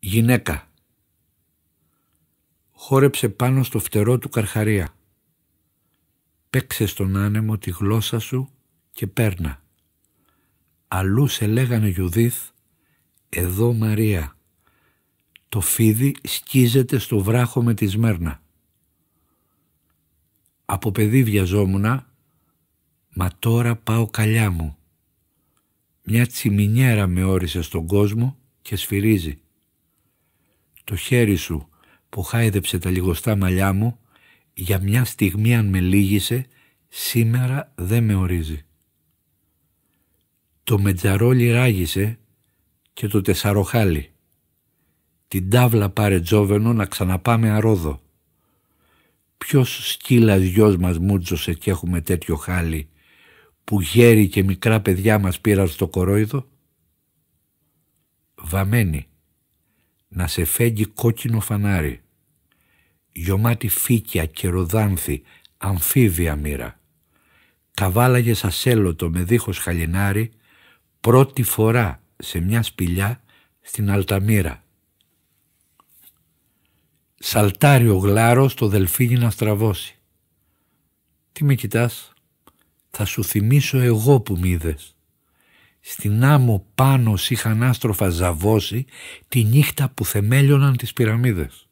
Γυναίκα. Χόρεψε πάνω στο φτερό του καρχαρία. Παίξε στον άνεμο τη γλώσσα σου και πέρνα. Αλλού σε λέγανε Ιουδίθ, εδώ Μαρία. Το φίδι σκίζεται στο βράχο με τη σμέρνα. Από παιδί βιαζόμουνα, μα τώρα πάω καλιά μου. Μια τσιμινιέρα με όρισε στον κόσμο και σφυρίζει το χέρι σου που χάιδεψε τα λιγοστά μαλλιά μου, για μια στιγμή αν με λύγησε, σήμερα δεν με ορίζει. Το μετζαρόλι ράγισε και το τεσαροχάλι. Την τάβλα πάρε τζόβενο να ξαναπάμε αρόδο. Ποιος σκύλας γιος μας μούτζωσε και έχουμε τέτοιο χάλι που γέροι και μικρά παιδιά μας πήραν στο κορόιδο. Βαμένη να σε φέγγει κόκκινο φανάρι. Γιωμάτι φύκια, ροδάνθη, αμφίβια μοίρα. Καβάλαγε ασέλωτο με δίχως χαλινάρι πρώτη φορά σε μια σπηλιά στην Αλταμύρα. ο γλάρος το δελφίνι να στραβώσει. Τι με κοιτάς, θα σου θυμίσω εγώ που μ' είδες στην άμμο πάνω είχαν άστροφα ζαβώσει τη νύχτα που θεμέλιοναν τις πυραμίδες.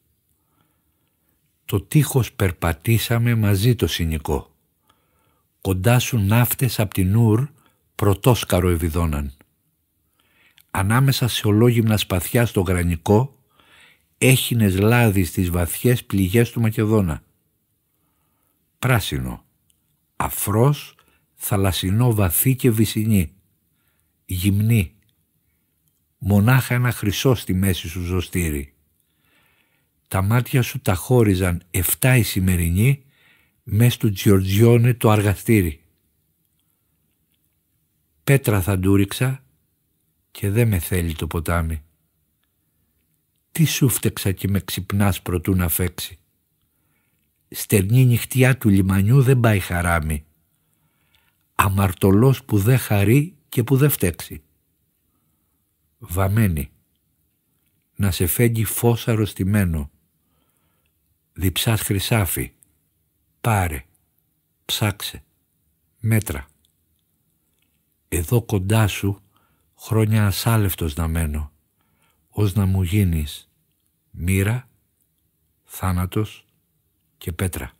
Το τείχος περπατήσαμε μαζί το συνικό. Κοντά σου ναύτες απ' την Ούρ πρωτόσκαρο ευηδώναν. Ανάμεσα σε ολόγυμνα σπαθιά στο γρανικό έχινες λάδι στις βαθιές πληγές του Μακεδόνα. Πράσινο, αφρός, θαλασσινό βαθύ και βυσινή γυμνή. Μονάχα ένα χρυσό στη μέση σου ζωστήρι. Τα μάτια σου τα χώριζαν εφτά η σημερινή μες του Τζιορτζιόνε το αργαστήρι. Πέτρα θα ντούριξα και δε με θέλει το ποτάμι. Τι σου φτεξα και με ξυπνάς προτού να φέξει. Στερνή νυχτιά του λιμανιού δεν πάει χαράμι. Αμαρτωλός που δε χαρεί και που δεν φταίξει. Βαμμένη, να σε φέγγει φως αρρωστημένο, διψάς χρυσάφι, πάρε, ψάξε, μέτρα. Εδώ κοντά σου χρόνια ασάλευτος να μένω, ως να μου γίνεις μοίρα, θάνατος και πέτρα.